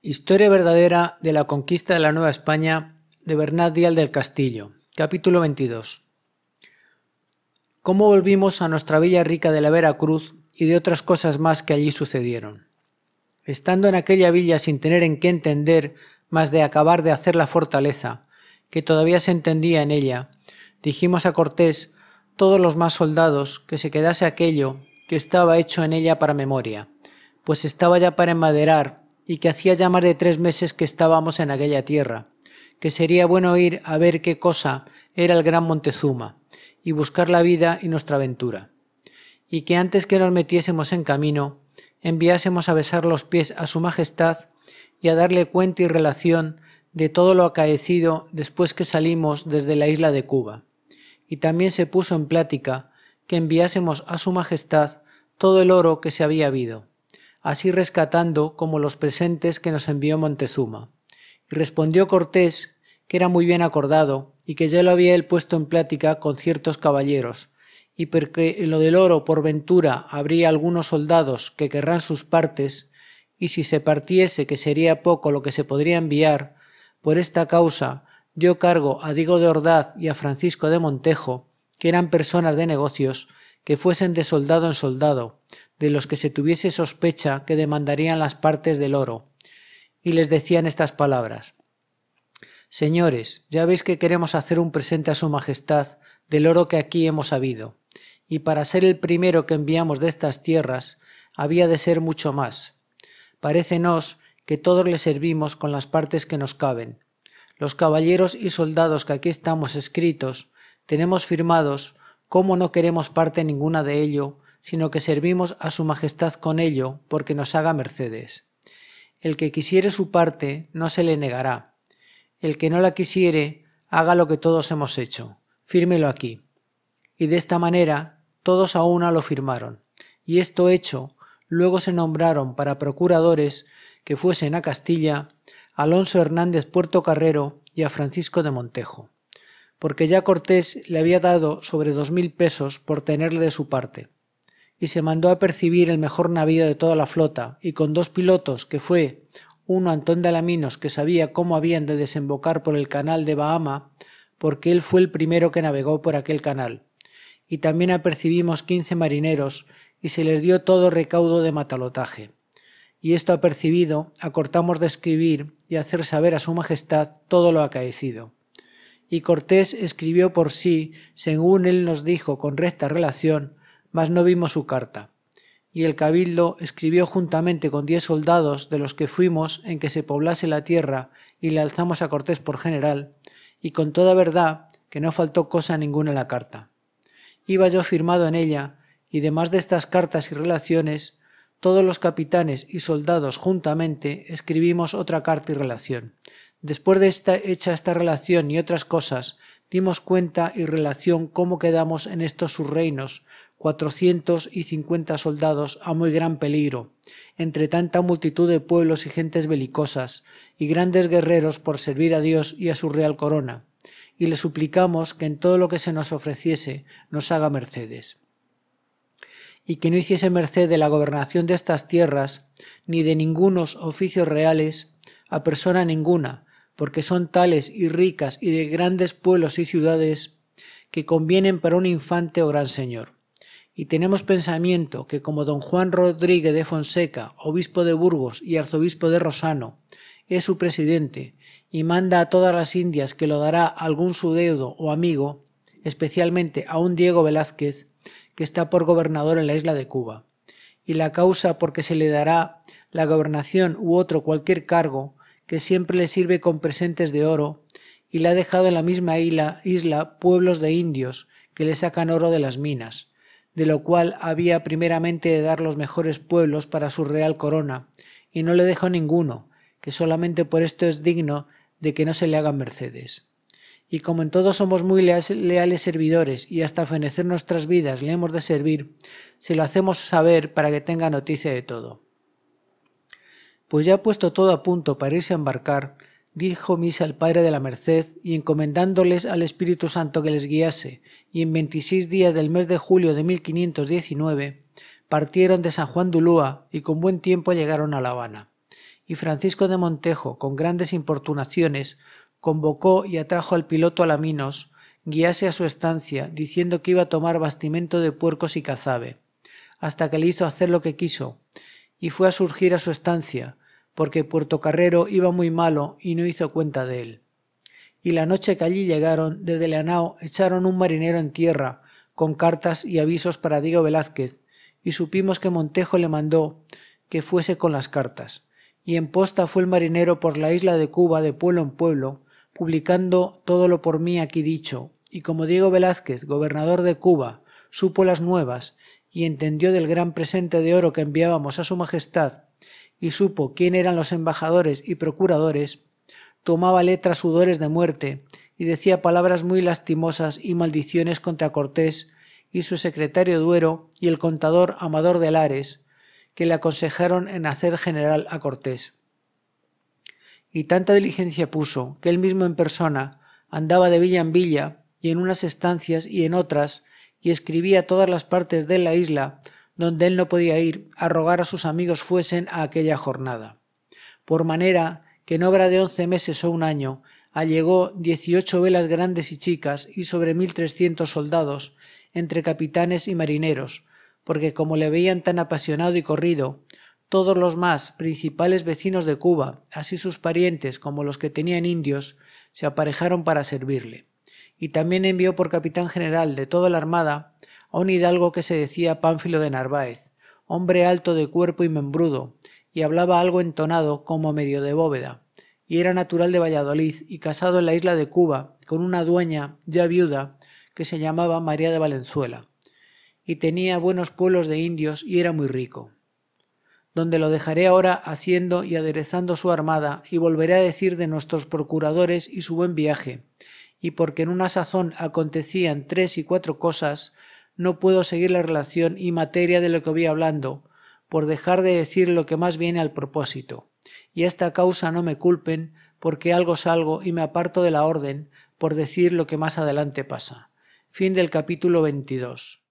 Historia verdadera de la conquista de la Nueva España de Bernat Díaz del Castillo. Capítulo 22. Cómo volvimos a nuestra villa rica de la Veracruz y de otras cosas más que allí sucedieron. Estando en aquella villa sin tener en qué entender más de acabar de hacer la fortaleza, que todavía se entendía en ella, dijimos a Cortés, todos los más soldados, que se quedase aquello que estaba hecho en ella para memoria, pues estaba ya para enmaderar y que hacía ya más de tres meses que estábamos en aquella tierra, que sería bueno ir a ver qué cosa era el gran Montezuma, y buscar la vida y nuestra aventura, y que antes que nos metiésemos en camino, enviásemos a besar los pies a Su Majestad y a darle cuenta y relación de todo lo acaecido después que salimos desde la isla de Cuba. Y también se puso en plática que enviásemos a Su Majestad todo el oro que se había habido, así rescatando como los presentes que nos envió Montezuma. Y respondió Cortés, que era muy bien acordado, y que ya lo había él puesto en plática con ciertos caballeros, y porque en lo del oro por ventura habría algunos soldados que querrán sus partes, y si se partiese que sería poco lo que se podría enviar, por esta causa dio cargo a Diego de Ordaz y a Francisco de Montejo, que eran personas de negocios, que fuesen de soldado en soldado, de los que se tuviese sospecha que demandarían las partes del oro. Y les decían estas palabras. Señores, ya veis que queremos hacer un presente a Su Majestad del oro que aquí hemos habido, y para ser el primero que enviamos de estas tierras, había de ser mucho más. Parécenos que todos le servimos con las partes que nos caben. Los caballeros y soldados que aquí estamos escritos, tenemos firmados cómo no queremos parte ninguna de ello, sino que servimos a su majestad con ello, porque nos haga mercedes. El que quisiere su parte, no se le negará. El que no la quisiere, haga lo que todos hemos hecho. Fírmelo aquí. Y de esta manera, todos a una lo firmaron. Y esto hecho, luego se nombraron para procuradores que fuesen a Castilla Alonso Hernández Puerto Carrero y a Francisco de Montejo porque ya Cortés le había dado sobre dos mil pesos por tenerle de su parte, y se mandó a percibir el mejor navío de toda la flota, y con dos pilotos, que fue uno Antón de Alaminos, que sabía cómo habían de desembocar por el canal de Bahama, porque él fue el primero que navegó por aquel canal, y también apercibimos quince marineros, y se les dio todo recaudo de matalotaje. Y esto apercibido, acortamos de escribir y hacer saber a su Majestad todo lo acaecido y Cortés escribió por sí, según él nos dijo, con recta relación, mas no vimos su carta. Y el cabildo escribió juntamente con diez soldados de los que fuimos en que se poblase la tierra y le alzamos a Cortés por general, y con toda verdad que no faltó cosa ninguna en la carta. Iba yo firmado en ella, y demás de estas cartas y relaciones, todos los capitanes y soldados juntamente escribimos otra carta y relación, Después de esta, hecha esta relación y otras cosas, dimos cuenta y relación cómo quedamos en estos sus reinos, cuatrocientos y cincuenta soldados a muy gran peligro, entre tanta multitud de pueblos y gentes belicosas, y grandes guerreros por servir a Dios y a su real corona, y le suplicamos que en todo lo que se nos ofreciese nos haga mercedes y que no hiciese merced de la gobernación de estas tierras, ni de ningunos oficios reales, a persona ninguna, porque son tales y ricas y de grandes pueblos y ciudades que convienen para un infante o gran señor. Y tenemos pensamiento que como don Juan Rodríguez de Fonseca, obispo de Burgos y arzobispo de Rosano, es su presidente, y manda a todas las Indias que lo dará algún su deudo o amigo, especialmente a un Diego Velázquez, que está por gobernador en la isla de Cuba, y la causa porque se le dará la gobernación u otro cualquier cargo, que siempre le sirve con presentes de oro, y le ha dejado en la misma isla, pueblos de indios que le sacan oro de las minas, de lo cual había primeramente de dar los mejores pueblos para su real corona, y no le dejó ninguno, que solamente por esto es digno de que no se le hagan mercedes. Y como en todo somos muy leales servidores y hasta fenecer nuestras vidas le hemos de servir, se lo hacemos saber para que tenga noticia de todo pues ya puesto todo a punto para irse a embarcar, dijo misa al Padre de la Merced y encomendándoles al Espíritu Santo que les guiase, y en veintiséis días del mes de julio de 1519 partieron de San Juan de y con buen tiempo llegaron a La Habana. Y Francisco de Montejo, con grandes importunaciones, convocó y atrajo al piloto Alaminos, guiase a su estancia, diciendo que iba a tomar bastimento de puercos y cazabe, hasta que le hizo hacer lo que quiso, y fue a surgir a su estancia, porque Puerto Carrero iba muy malo y no hizo cuenta de él. Y la noche que allí llegaron, desde Leanao echaron un marinero en tierra, con cartas y avisos para Diego Velázquez, y supimos que Montejo le mandó que fuese con las cartas. Y en posta fue el marinero por la isla de Cuba de pueblo en pueblo, publicando todo lo por mí aquí dicho, y como Diego Velázquez, gobernador de Cuba, supo las nuevas y entendió del gran presente de oro que enviábamos a su majestad, y supo quién eran los embajadores y procuradores, tomaba letras sudores de muerte, y decía palabras muy lastimosas y maldiciones contra Cortés y su secretario Duero y el contador Amador de Lares, que le aconsejaron en hacer general a Cortés. Y tanta diligencia puso, que él mismo en persona andaba de villa en villa, y en unas estancias y en otras, y escribía todas las partes de la isla donde él no podía ir a rogar a sus amigos fuesen a aquella jornada. Por manera que en obra de once meses o un año allegó dieciocho velas grandes y chicas y sobre mil trescientos soldados, entre capitanes y marineros, porque como le veían tan apasionado y corrido, todos los más principales vecinos de Cuba, así sus parientes como los que tenían indios, se aparejaron para servirle y también envió por capitán general de toda la armada a un hidalgo que se decía Pánfilo de Narváez, hombre alto de cuerpo y membrudo, y hablaba algo entonado como medio de bóveda, y era natural de Valladolid y casado en la isla de Cuba con una dueña ya viuda que se llamaba María de Valenzuela, y tenía buenos pueblos de indios y era muy rico. Donde lo dejaré ahora haciendo y aderezando su armada, y volveré a decir de nuestros procuradores y su buen viaje, y porque en una sazón acontecían tres y cuatro cosas, no puedo seguir la relación y materia de lo que voy hablando, por dejar de decir lo que más viene al propósito. Y esta causa no me culpen, porque algo salgo y me aparto de la orden, por decir lo que más adelante pasa. Fin del capítulo 22.